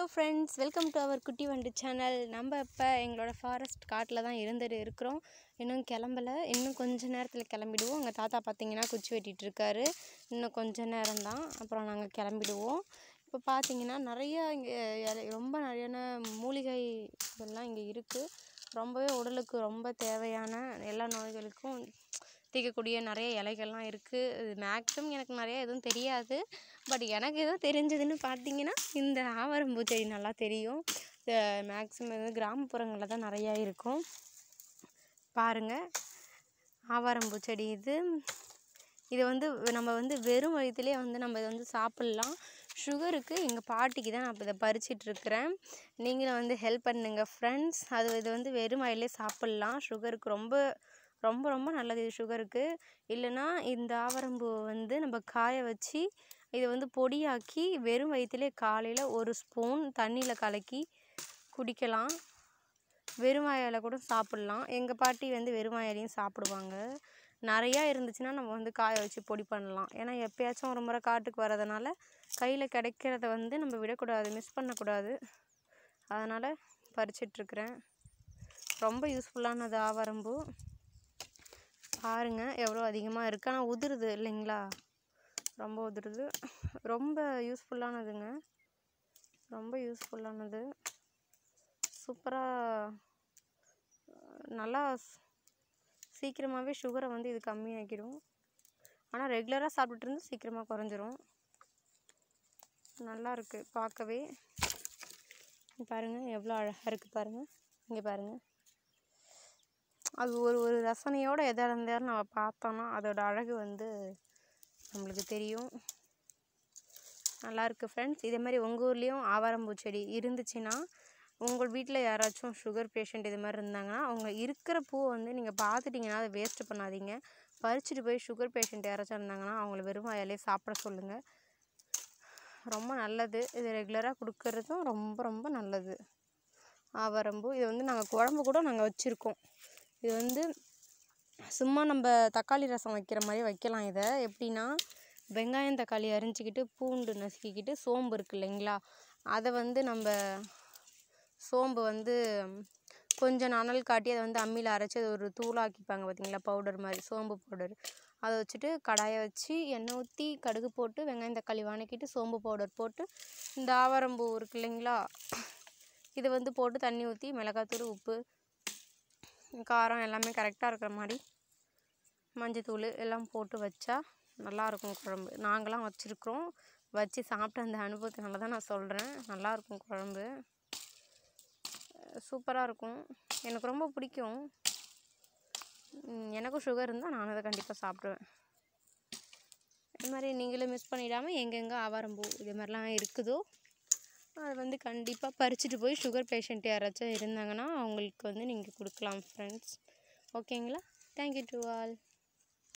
hello friends welcome to our Kutti Vandu channel நம்ம இப்போ எங்களோட ஃபாரஸ்ட் காட்டில் தான் இருந்துட்டு இருக்கிறோம் இன்னும் கிளம்பலை இன்னும் கொஞ்ச நேரத்தில் கிளம்பிடுவோம் எங்கள் தாத்தா பார்த்தீங்கன்னா குச்சி வெட்டிகிட்டு இன்னும் கொஞ்ச நேரம் தான் அப்புறம் நாங்கள் கிளம்பிடுவோம் இப்போ பார்த்தீங்கன்னா நிறையா இங்கே ரொம்ப நிறையான மூலிகை இதெல்லாம் இங்கே இருக்குது ரொம்பவே உடலுக்கு ரொம்ப தேவையான எல்லா நோய்களுக்கும் தேய்க்கக்கூடிய நிறைய இலைகள்லாம் இருக்குது இது மேக்ஸிமம் எனக்கு நிறைய எதுவும் தெரியாது பட் எனக்கு எதுவும் தெரிஞ்சதுன்னு பார்த்தீங்கன்னா இந்த ஆவாரம்பூ செடி நல்லா தெரியும் மேக்ஸிமம் இது கிராமப்புறங்களில் தான் நிறையா இருக்கும் பாருங்கள் ஆவாரம்பூ செடி இது இது வந்து நம்ம வந்து வெறும் வயிற்றுலேயே வந்து நம்ம இதை வந்து சாப்பிட்லாம் சுகருக்கு எங்கள் பாட்டிக்கு தான் நான் இப்போ இதை பறிச்சிட்ருக்கிறேன் நீங்களும் வந்து ஹெல்ப் பண்ணுங்கள் ஃப்ரெண்ட்ஸ் அது இது வந்து வெறும் வயலே சாப்பிட்லாம் சுகருக்கு ரொம்ப ரொம்ப ரொம்ப நல்லது இது சுகருக்கு இல்லைன்னா இந்த ஆவரம்பூ வந்து நம்ம காய வச்சு இதை வந்து பொடியாக்கி வெறும் வயிற்றுலே காலையில் ஒரு ஸ்பூன் தண்ணியில் கலக்கி குடிக்கலாம் வெறும் வாயால் கூட சாப்பிட்லாம் எங்கள் பாட்டி வந்து வெறும் வாயிலையும் சாப்பிடுவாங்க நிறையா இருந்துச்சுன்னா நம்ம வந்து காய வச்சு பொடி பண்ணலாம் ஏன்னா எப்போயாச்சும் ஒரு முறை காட்டுக்கு வரதுனால கையில் கிடைக்கிறத வந்து நம்ம விடக்கூடாது மிஸ் பண்ணக்கூடாது அதனால் பறிச்சிட்ருக்குறேன் ரொம்ப யூஸ்ஃபுல்லானது ஆவரம்பூ பாருங்கள் எவ்வளோ அதிகமாக இருக்குது ஆனால் உதிருது இல்லைங்களா ரொம்ப உதிருது ரொம்ப யூஸ்ஃபுல்லானதுங்க ரொம்ப யூஸ்ஃபுல்லானது சூப்பராக நல்லா சீக்கிரமாகவே சுகரை வந்து இது கம்மியாக்கிடும் ஆனால் ரெகுலராக சாப்பிட்டுட்டு இருந்து சீக்கிரமாக குறைஞ்சிரும் நல்லா இருக்குது பார்க்கவே பாருங்கள் எவ்வளோ அழகாக இருக்குது பாருங்கள் இங்கே பாருங்கள் அது ஒரு ஒரு ரசனையோடு எதாக இருந்தாலும் நம்ம பார்த்தோன்னா அதோடய அழகு வந்து நம்மளுக்கு தெரியும் நல்லாயிருக்கு ஃப்ரெண்ட்ஸ் இதே மாதிரி உங்கள் ஊர்லேயும் ஆவாரம்பூ செடி இருந்துச்சுன்னா உங்கள் வீட்டில் யாராச்சும் சுகர் பேஷண்ட் இது மாதிரி இருந்தாங்கன்னா அவங்க இருக்கிற பூவை வந்து நீங்கள் பார்த்துட்டிங்கன்னா அதை வேஸ்ட்டு பண்ணாதீங்க பறிச்சுட்டு போய் சுகர் பேஷண்ட் யாராச்சும் இருந்தாங்கன்னா அவங்கள வெறும் வாயாலே சாப்பிட சொல்லுங்கள் ரொம்ப நல்லது இது ரெகுலராக கொடுக்கறதும் ரொம்ப ரொம்ப நல்லது ஆவாரம்பூ இது வந்து நாங்கள் குழம்பு கூட நாங்கள் வச்சுருக்கோம் இது வந்து சும்மா நம்ம தக்காளி ரசம் வைக்கிற மாதிரி வைக்கலாம் இதை எப்படின்னா வெங்காயம் தக்காளி அரிஞ்சிக்கிட்டு பூண்டு நசுக்கிக்கிட்டு சோம்பு இருக்குது இல்லைங்களா அதை வந்து நம்ம சோம்பு வந்து கொஞ்சம் நனல் காட்டி அதை வந்து அம்மியில் அரைச்சி அதை ஒரு தூளாக்கிப்பாங்க பார்த்தீங்களா பவுடர் மாதிரி சோம்பு பவுடர் அதை வச்சுட்டு கடாயை வச்சு எண்ணெய் ஊற்றி கடுகு போட்டு வெங்காயம் தக்காளி வணக்கிட்டு சோம்பு பவுடர் போட்டு இந்த ஆவாரம்பூ இருக்கு இல்லைங்களா இதை வந்து போட்டு தண்ணி ஊற்றி மிளகாத்தூள் உப்பு காரம் எல்லாமே கரெக்டாக இருக்கிற மாதிரி மஞ்சத்தூள் எல்லாம் போட்டு வச்சா நல்லாயிருக்கும் குழம்பு நாங்களாம் வச்சுருக்குறோம் வச்சு சாப்பிட்ட அந்த அனுபவத்தினால தான் நான் சொல்கிறேன் நல்லாயிருக்கும் குழம்பு சூப்பராக இருக்கும் எனக்கு ரொம்ப பிடிக்கும் எனக்கும் சுகர் இருந்தால் நானும் அதை கண்டிப்பாக சாப்பிடுவேன் இது மாதிரி நீங்களும் மிஸ் பண்ணிடாமல் எங்கெங்கே ஆவாரம்பூ இது மாதிரிலாம் இருக்குதோ அது வந்து கண்டிப்பாக பறிச்சுட்டு போய் சுகர் பேஷண்ட் யாராச்சும் இருந்தாங்கன்னா அவங்களுக்கு வந்து நீங்கள் கொடுக்கலாம் ஃப்ரெண்ட்ஸ் ஓகேங்களா தேங்க்யூ டு ஆல்